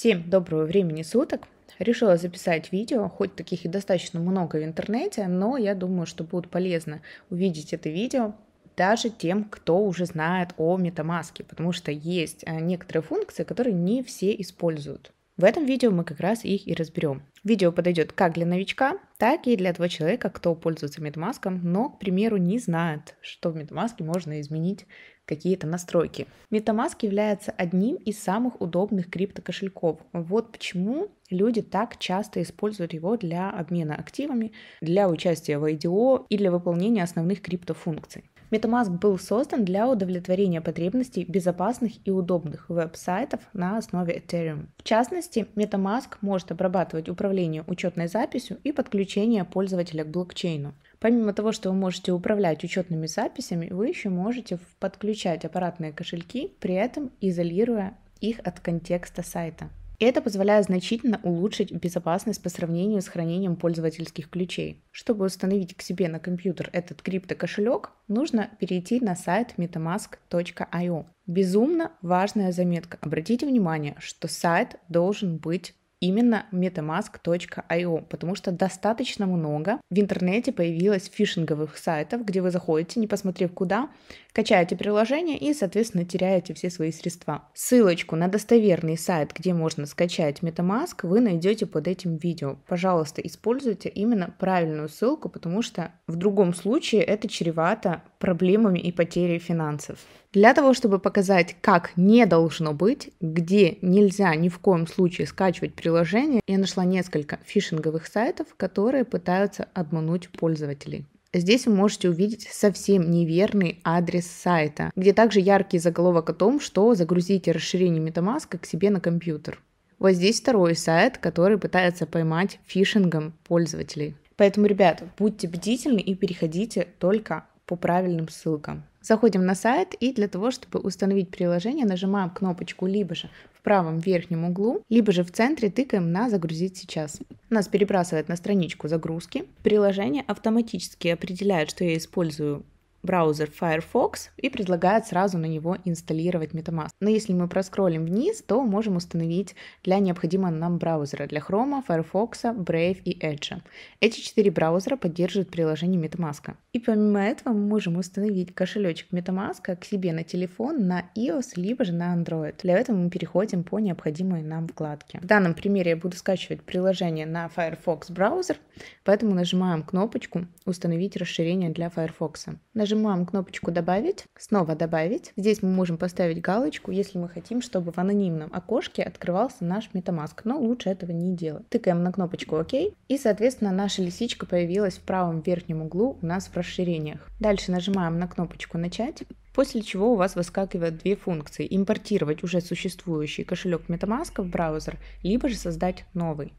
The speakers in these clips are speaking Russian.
Всем доброго времени суток! Решила записать видео, хоть таких и достаточно много в интернете, но я думаю, что будет полезно увидеть это видео даже тем, кто уже знает о метамаске, потому что есть э, некоторые функции, которые не все используют. В этом видео мы как раз их и разберем. Видео подойдет как для новичка, так и для того человека, кто пользуется метамаском, но, к примеру, не знает, что в метамаске можно изменить какие-то настройки. MetaMask является одним из самых удобных криптокошельков. Вот почему люди так часто используют его для обмена активами, для участия в IDO и для выполнения основных криптофункций. MetaMask был создан для удовлетворения потребностей безопасных и удобных веб-сайтов на основе Ethereum. В частности, MetaMask может обрабатывать управление учетной записью и подключение пользователя к блокчейну. Помимо того, что вы можете управлять учетными записями, вы еще можете подключать аппаратные кошельки, при этом изолируя их от контекста сайта. Это позволяет значительно улучшить безопасность по сравнению с хранением пользовательских ключей. Чтобы установить к себе на компьютер этот криптокошелек, нужно перейти на сайт metamask.io. Безумно важная заметка. Обратите внимание, что сайт должен быть именно metamask.io, потому что достаточно много в интернете появилось фишинговых сайтов, где вы заходите, не посмотрев куда, качаете приложение и, соответственно, теряете все свои средства. Ссылочку на достоверный сайт, где можно скачать MetaMask, вы найдете под этим видео. Пожалуйста, используйте именно правильную ссылку, потому что в другом случае это чревато проблемами и потерей финансов. Для того, чтобы показать, как не должно быть, где нельзя ни в коем случае скачивать приложение, я нашла несколько фишинговых сайтов, которые пытаются обмануть пользователей. Здесь вы можете увидеть совсем неверный адрес сайта, где также яркий заголовок о том, что загрузите расширение MetaMask к себе на компьютер. Вот здесь второй сайт, который пытается поймать фишингом пользователей. Поэтому, ребята, будьте бдительны и переходите только по правильным ссылкам. Заходим на сайт и для того, чтобы установить приложение, нажимаем кнопочку либо же в правом верхнем углу, либо же в центре тыкаем на «Загрузить сейчас». Нас перебрасывает на страничку загрузки. Приложение автоматически определяет, что я использую браузер Firefox и предлагает сразу на него инсталлировать MetaMask. Но если мы проскролим вниз, то можем установить для необходимого нам браузера для Chrome, Firefox, Brave и Edge. Эти четыре браузера поддерживают приложение MetaMask. И помимо этого мы можем установить кошелечек MetaMask к себе на телефон, на iOS, либо же на Android. Для этого мы переходим по необходимой нам вкладке. В данном примере я буду скачивать приложение на Firefox браузер, поэтому нажимаем кнопочку «Установить расширение для Firefox». Нажимаем нажимаем кнопочку «Добавить», снова «Добавить». Здесь мы можем поставить галочку, если мы хотим, чтобы в анонимном окошке открывался наш MetaMask, но лучше этого не делать. Тыкаем на кнопочку «Ок», и, соответственно, наша лисичка появилась в правом верхнем углу у нас в расширениях. Дальше нажимаем на кнопочку «Начать», после чего у вас выскакивают две функции – импортировать уже существующий кошелек MetaMask в браузер, либо же создать новый.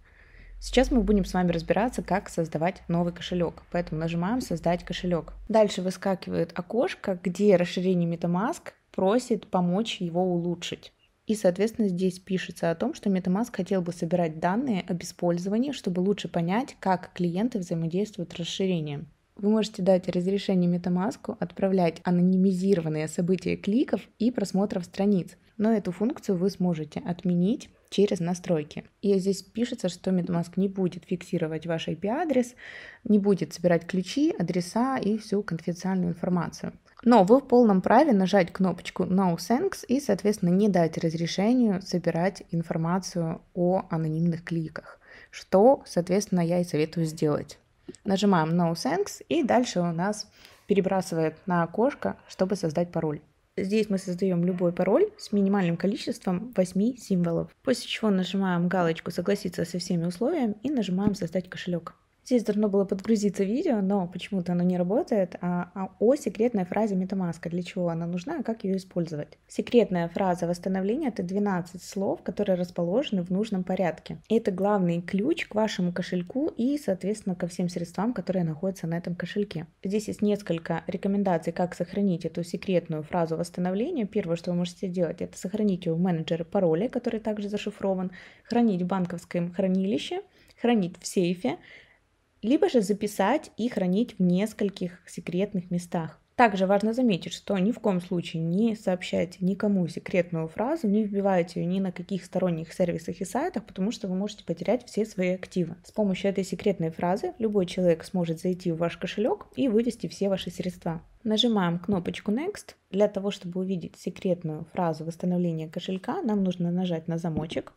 Сейчас мы будем с вами разбираться, как создавать новый кошелек. Поэтому нажимаем «Создать кошелек». Дальше выскакивает окошко, где расширение MetaMask просит помочь его улучшить. И, соответственно, здесь пишется о том, что MetaMask хотел бы собирать данные об использовании, чтобы лучше понять, как клиенты взаимодействуют с расширением. Вы можете дать разрешение MetaMask отправлять анонимизированные события кликов и просмотров страниц. Но эту функцию вы сможете отменить через настройки. И здесь пишется, что MetaMask не будет фиксировать ваш IP-адрес, не будет собирать ключи, адреса и всю конфиденциальную информацию. Но вы в полном праве нажать кнопочку No Thanks и, соответственно, не дать разрешению собирать информацию о анонимных кликах, что, соответственно, я и советую сделать. Нажимаем No Thanks и дальше у нас перебрасывает на окошко, чтобы создать пароль. Здесь мы создаем любой пароль с минимальным количеством 8 символов, после чего нажимаем галочку «Согласиться со всеми условиями» и нажимаем «Создать кошелек». Здесь должно было подгрузиться видео, но почему-то оно не работает. А, а о секретной фразе метамаска. Для чего она нужна и как ее использовать? Секретная фраза восстановления — это 12 слов, которые расположены в нужном порядке. Это главный ключ к вашему кошельку и, соответственно, ко всем средствам, которые находятся на этом кошельке. Здесь есть несколько рекомендаций, как сохранить эту секретную фразу восстановления. Первое, что вы можете сделать, это сохранить ее в менеджере пароля, который также зашифрован, хранить в банковском хранилище, хранить в сейфе, либо же записать и хранить в нескольких секретных местах. Также важно заметить, что ни в коем случае не сообщайте никому секретную фразу, не вбивайте ее ни на каких сторонних сервисах и сайтах, потому что вы можете потерять все свои активы. С помощью этой секретной фразы любой человек сможет зайти в ваш кошелек и вывести все ваши средства. Нажимаем кнопочку Next. Для того, чтобы увидеть секретную фразу восстановления кошелька, нам нужно нажать на замочек,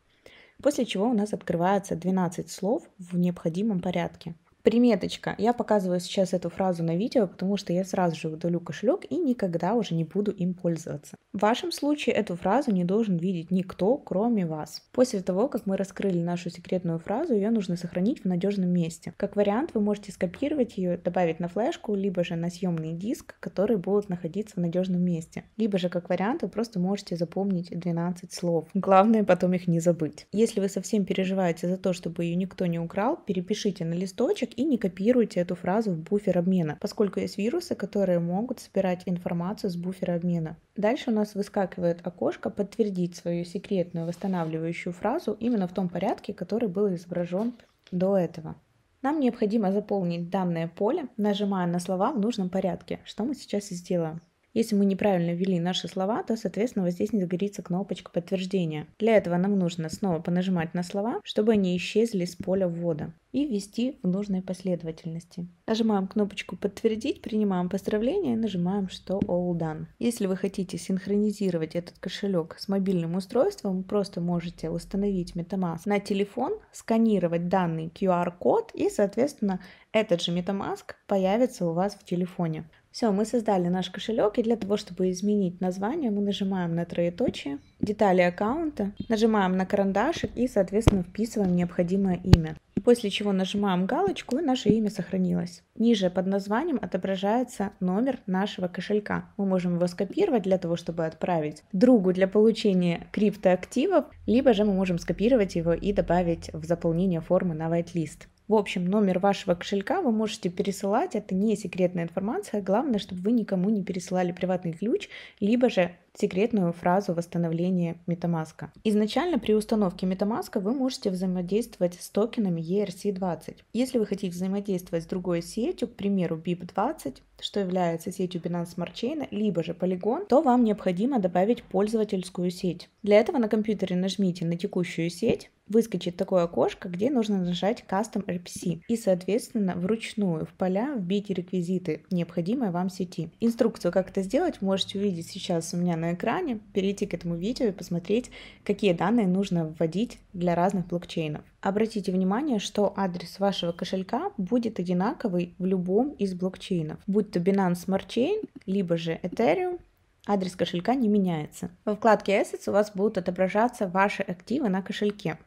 после чего у нас открывается 12 слов в необходимом порядке. Приметочка. Я показываю сейчас эту фразу на видео, потому что я сразу же удалю кошелек и никогда уже не буду им пользоваться. В вашем случае эту фразу не должен видеть никто, кроме вас. После того, как мы раскрыли нашу секретную фразу, ее нужно сохранить в надежном месте. Как вариант, вы можете скопировать ее, добавить на флешку, либо же на съемный диск, который будет находиться в надежном месте. Либо же, как вариант, вы просто можете запомнить 12 слов. Главное потом их не забыть. Если вы совсем переживаете за то, чтобы ее никто не украл, перепишите на листочек и не копируйте эту фразу в буфер обмена, поскольку есть вирусы, которые могут собирать информацию с буфера обмена. Дальше у нас выскакивает окошко «Подтвердить свою секретную восстанавливающую фразу» именно в том порядке, который был изображен до этого. Нам необходимо заполнить данное поле, нажимая на слова в нужном порядке, что мы сейчас и сделаем. Если мы неправильно ввели наши слова, то, соответственно, вот здесь не загорится кнопочка подтверждения. Для этого нам нужно снова понажимать на слова, чтобы они исчезли с поля ввода и ввести в нужной последовательности. Нажимаем кнопочку «Подтвердить», принимаем поздравление и нажимаем, что «All done». Если вы хотите синхронизировать этот кошелек с мобильным устройством, просто можете установить MetaMask на телефон, сканировать данный QR-код и, соответственно, этот же MetaMask появится у вас в телефоне. Все, мы создали наш кошелек, и для того, чтобы изменить название, мы нажимаем на троеточие, детали аккаунта, нажимаем на карандашик и, соответственно, вписываем необходимое имя. После чего нажимаем галочку, и наше имя сохранилось. Ниже под названием отображается номер нашего кошелька. Мы можем его скопировать для того, чтобы отправить другу для получения криптоактивов, либо же мы можем скопировать его и добавить в заполнение формы на whitelist. В общем, номер вашего кошелька вы можете пересылать, это не секретная информация, главное, чтобы вы никому не пересылали приватный ключ, либо же секретную фразу восстановления MetaMask. Изначально при установке MetaMask вы можете взаимодействовать с токенами ERC20. Если вы хотите взаимодействовать с другой сетью, к примеру BIP20, что является сетью Binance Smart Chain, либо же Polygon, то вам необходимо добавить пользовательскую сеть. Для этого на компьютере нажмите на текущую сеть, выскочит такое окошко, где нужно нажать Custom RPC и, соответственно, вручную в поля вбить реквизиты необходимые вам сети. Инструкцию, как это сделать, можете увидеть сейчас у меня на экране, перейти к этому видео и посмотреть, какие данные нужно вводить для разных блокчейнов. Обратите внимание, что адрес вашего кошелька будет одинаковый в любом из блокчейнов, будь то Binance Smart Chain, либо же Ethereum, адрес кошелька не меняется. Во вкладке Assets у вас будут отображаться ваши активы на кошельке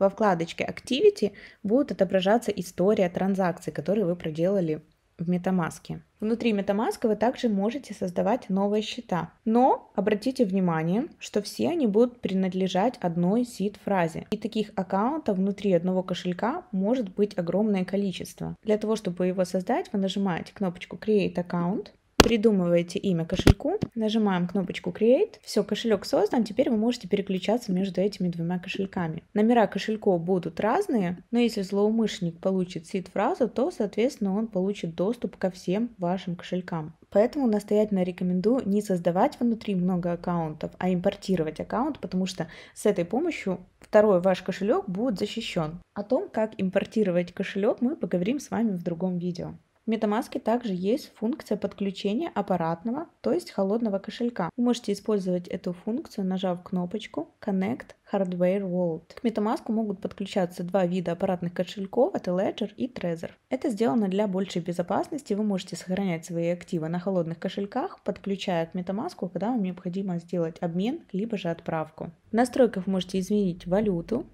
во вкладочке Activity будет отображаться история транзакций, которые вы проделали в MetaMask. Внутри MetaMask вы также можете создавать новые счета. Но обратите внимание, что все они будут принадлежать одной сид-фразе. И таких аккаунтов внутри одного кошелька может быть огромное количество. Для того, чтобы его создать, вы нажимаете кнопочку Create Account – придумываете имя кошельку, нажимаем кнопочку Create, все, кошелек создан, теперь вы можете переключаться между этими двумя кошельками. Номера кошельков будут разные, но если злоумышленник получит сид-фразу, то, соответственно, он получит доступ ко всем вашим кошелькам. Поэтому настоятельно рекомендую не создавать внутри много аккаунтов, а импортировать аккаунт, потому что с этой помощью второй ваш кошелек будет защищен. О том, как импортировать кошелек, мы поговорим с вами в другом видео. В MetaMask также есть функция подключения аппаратного, то есть холодного кошелька. Вы можете использовать эту функцию, нажав кнопочку Connect Hardware Wallet. К MetaMask могут подключаться два вида аппаратных кошельков, это Ledger и Trezor. Это сделано для большей безопасности, вы можете сохранять свои активы на холодных кошельках, подключая к MetaMask, когда вам необходимо сделать обмен, либо же отправку. В настройках можете изменить валюту,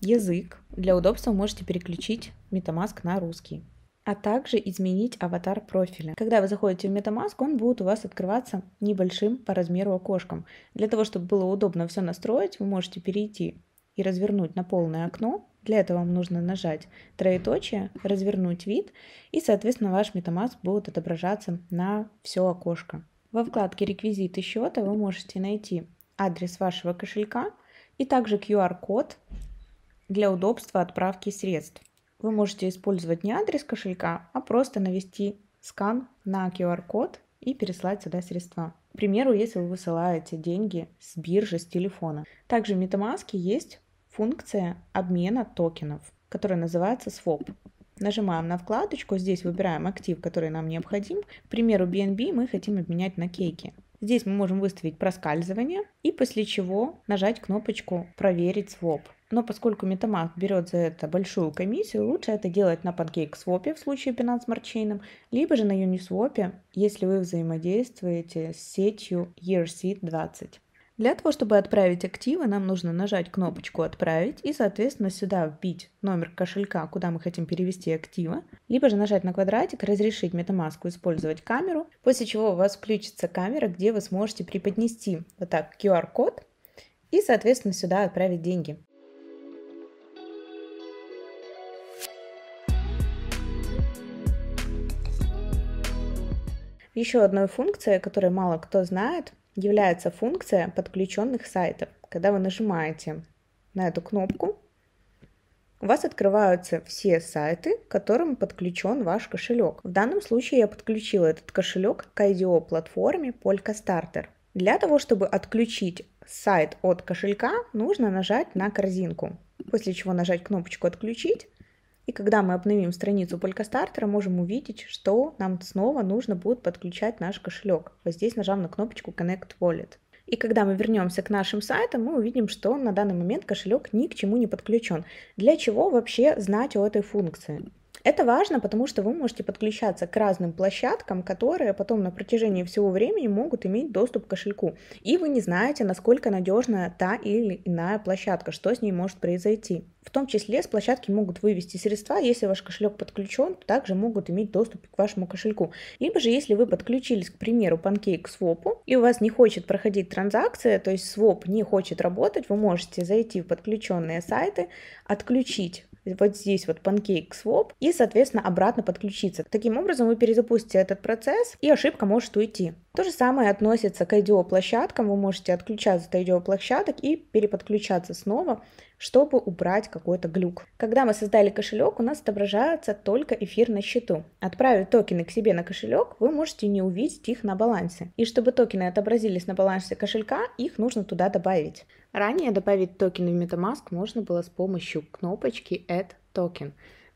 язык. Для удобства можете переключить MetaMask на русский а также изменить аватар профиля. Когда вы заходите в MetaMask, он будет у вас открываться небольшим по размеру окошком. Для того, чтобы было удобно все настроить, вы можете перейти и развернуть на полное окно. Для этого вам нужно нажать троеточие, развернуть вид, и, соответственно, ваш MetaMask будет отображаться на все окошко. Во вкладке «Реквизиты счета» вы можете найти адрес вашего кошелька и также QR-код для удобства отправки средств. Вы можете использовать не адрес кошелька, а просто навести скан на QR-код и переслать сюда средства. К примеру, если вы высылаете деньги с биржи, с телефона. Также в MetaMask есть функция обмена токенов, которая называется swap. Нажимаем на вкладочку, здесь выбираем актив, который нам необходим. К примеру, BNB мы хотим обменять на кейки. Здесь мы можем выставить проскальзывание и после чего нажать кнопочку «Проверить своп». Но поскольку MetaMask берет за это большую комиссию, лучше это делать на PancakeSwap в случае Binance Smart Chain, либо же на Uniswap, если вы взаимодействуете с сетью ERC20. Для того, чтобы отправить активы, нам нужно нажать кнопочку «Отправить» и, соответственно, сюда вбить номер кошелька, куда мы хотим перевести активы, либо же нажать на квадратик «Разрешить MetaMask использовать камеру», после чего у вас включится камера, где вы сможете преподнести вот так QR-код и, соответственно, сюда отправить деньги. Еще одной функцией, которую мало кто знает, является функция подключенных сайтов. Когда вы нажимаете на эту кнопку, у вас открываются все сайты, к которым подключен ваш кошелек. В данном случае я подключила этот кошелек к IDO платформе Polka Starter. Для того, чтобы отключить сайт от кошелька, нужно нажать на корзинку, после чего нажать кнопочку «Отключить», и когда мы обновим страницу Polkastarter, можем увидеть, что нам снова нужно будет подключать наш кошелек. Вот здесь нажав на кнопочку Connect Wallet. И когда мы вернемся к нашим сайтам, мы увидим, что на данный момент кошелек ни к чему не подключен. Для чего вообще знать о этой функции? Это важно, потому что вы можете подключаться к разным площадкам, которые потом на протяжении всего времени могут иметь доступ к кошельку. И вы не знаете, насколько надежна та или иная площадка, что с ней может произойти. В том числе с площадки могут вывести средства, если ваш кошелек подключен, то также могут иметь доступ к вашему кошельку. Либо же, если вы подключились, к примеру, свопу, и у вас не хочет проходить транзакция, то есть своп не хочет работать, вы можете зайти в подключенные сайты, отключить вот здесь вот панкейк своп и, соответственно, обратно подключиться. Таким образом, вы перезапустите этот процесс, и ошибка может уйти. То же самое относится к IDO-площадкам. Вы можете отключаться от IDO-площадок и переподключаться снова, чтобы убрать какой-то глюк. Когда мы создали кошелек, у нас отображается только эфир на счету. Отправив токены к себе на кошелек, вы можете не увидеть их на балансе. И чтобы токены отобразились на балансе кошелька, их нужно туда добавить. Ранее добавить токены в MetaMask можно было с помощью кнопочки Add Token.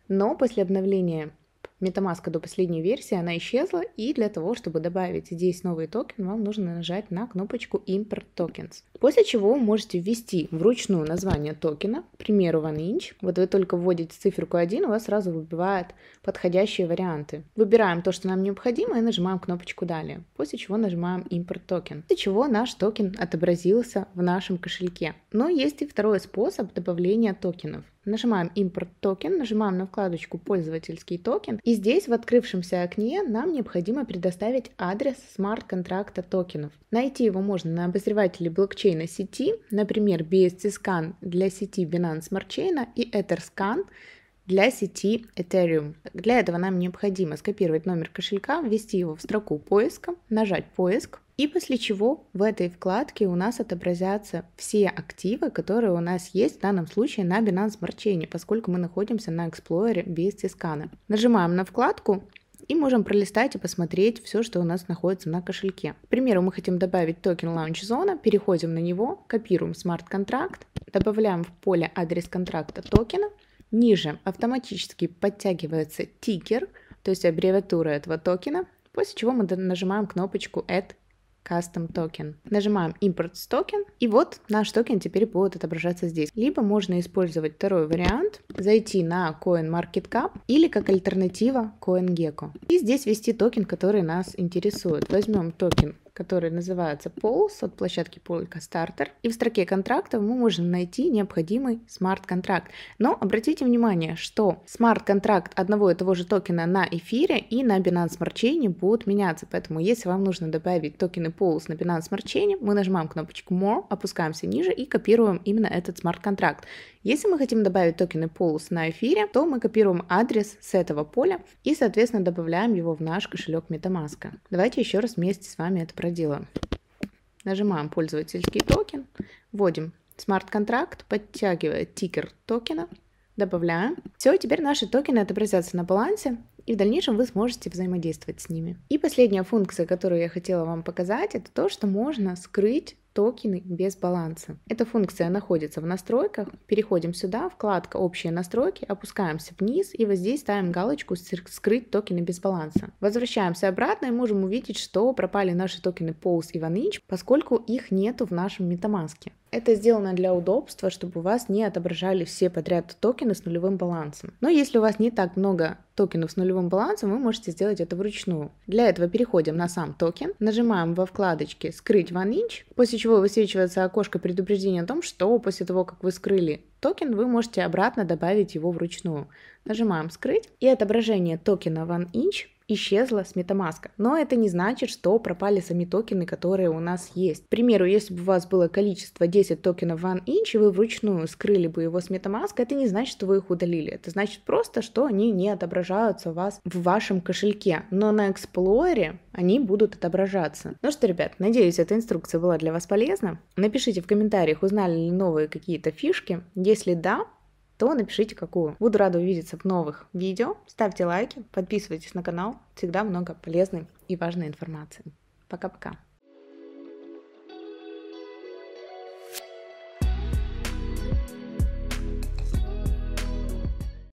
Но после обновления Метамаска до последней версии, она исчезла, и для того, чтобы добавить здесь новый токен, вам нужно нажать на кнопочку Import Tokens. После чего вы можете ввести вручную название токена, к примеру, OneInch. Вот вы только вводите циферку 1, у вас сразу выбивает подходящие варианты. Выбираем то, что нам необходимо, и нажимаем кнопочку «Далее», после чего нажимаем Import Token, после чего наш токен отобразился в нашем кошельке. Но есть и второй способ добавления токенов. Нажимаем «Импорт токен», нажимаем на вкладочку «Пользовательский токен», и здесь в открывшемся окне нам необходимо предоставить адрес смарт-контракта токенов. Найти его можно на обозревателе блокчейна сети, например, BSC-Scan для сети Binance Smart Chain и EtherScan для сети Ethereum. Для этого нам необходимо скопировать номер кошелька, ввести его в строку поиска, нажать «Поиск», и после чего в этой вкладке у нас отобразятся все активы, которые у нас есть в данном случае на Binance Smart Chain, поскольку мы находимся на Explorer без Тискана. Нажимаем на вкладку и можем пролистать и посмотреть все, что у нас находится на кошельке. К примеру, мы хотим добавить токен Launch Zone, переходим на него, копируем смарт-контракт, добавляем в поле адрес контракта токена, ниже автоматически подтягивается тикер, то есть аббревиатура этого токена, после чего мы нажимаем кнопочку Add Custom Token. Нажимаем Import с токен, и вот наш токен теперь будет отображаться здесь. Либо можно использовать второй вариант, зайти на CoinMarketCap или как альтернатива CoinGecko. И здесь ввести токен, который нас интересует. Возьмем токен который называется Pulse от площадки Polka Starter. И в строке контрактов мы можем найти необходимый смарт-контракт. Но обратите внимание, что смарт-контракт одного и того же токена на эфире и на Binance Smart Chain будут меняться. Поэтому если вам нужно добавить токены Pulse на Binance Smart Chain, мы нажимаем кнопочку More, опускаемся ниже и копируем именно этот смарт-контракт. Если мы хотим добавить токены Pulse на эфире, то мы копируем адрес с этого поля и, соответственно, добавляем его в наш кошелек MetaMask. Давайте еще раз вместе с вами это проверим родила. Нажимаем пользовательский токен, вводим смарт-контракт, подтягивая тикер токена, добавляем. Все, теперь наши токены отобразятся на балансе, и в дальнейшем вы сможете взаимодействовать с ними. И последняя функция, которую я хотела вам показать, это то, что можно скрыть токены без баланса. Эта функция находится в настройках. Переходим сюда, вкладка «Общие настройки», опускаемся вниз и вот здесь ставим галочку «Скрыть токены без баланса». Возвращаемся обратно и можем увидеть, что пропали наши токены Pulse и Vantage, поскольку их нету в нашем MetaMask. Это сделано для удобства, чтобы у вас не отображали все подряд токены с нулевым балансом. Но если у вас не так много токенов с нулевым балансом, вы можете сделать это вручную. Для этого переходим на сам токен, нажимаем во вкладочке «Скрыть OneInch», после чего высвечивается окошко предупреждения о том, что после того, как вы скрыли токен, вы можете обратно добавить его вручную. Нажимаем «Скрыть» и отображение токена OneInch исчезла с MetaMask. Но это не значит, что пропали сами токены, которые у нас есть. К примеру, если бы у вас было количество 10 токенов OneInch, и вы вручную скрыли бы его с MetaMask, это не значит, что вы их удалили. Это значит просто, что они не отображаются у вас в вашем кошельке. Но на Explorer они будут отображаться. Ну что, ребят, надеюсь, эта инструкция была для вас полезна. Напишите в комментариях, узнали ли новые какие-то фишки. Если да, то напишите какую. Буду рада увидеться в новых видео. Ставьте лайки, подписывайтесь на канал. Всегда много полезной и важной информации. Пока-пока.